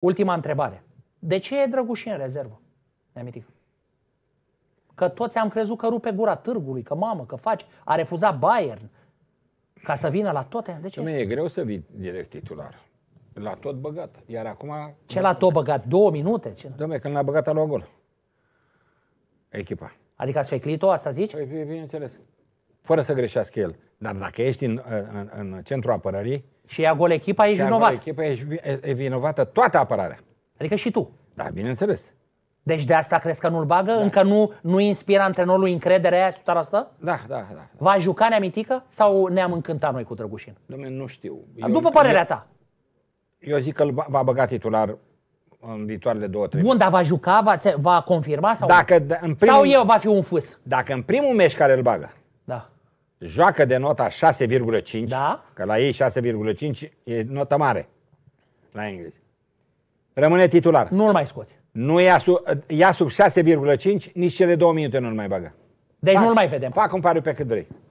Ultima întrebare. De ce e Drăguși în rezervă? Neamitic. Că toți am crezut că rupe gura târgului, că mamă, că faci. A refuzat Bayern ca să vină la toate. De ce? Nu e greu să vii direct titular. L-a tot băgat. Iar acum... Ce l-a tot băgat? Două minute? Ce... Dom'le, când l-a băgat a luat gol. Echipa. Adică ați feclit-o, asta zici? Păi, bineînțeles fără să greșească el. Dar dacă ești în, în, în centrul apărării... Și ia gol echipa, ești vinovat. echipa ești, e vinovată toată apărarea. Adică și tu. Da, bineînțeles. Deci de asta crezi că nu-l bagă? Da. Încă nu, nu inspiră antrenorul încrederea aia 100%? Da, da, da. Va juca Neamitică sau ne-am încântat noi cu Drăgușin? Dom'le, nu știu. Eu, După părerea ta. Eu zic că va băga titular în viitoarele două, trei. Bun, dar va juca, va, se, va confirma sau, dacă, în primul, sau eu va fi un fus? Dacă în primul meci care îl bagă, da joacă de nota 6,5, da? că la ei 6,5 e notă mare la engleză. Rămâne titular. Nu-l mai scoți. Nu ia sub, ia sub 6,5, nici cele două minute nu-l mai bagă. Deci nu-l mai vedem. Fac un pariu pe cât vrei.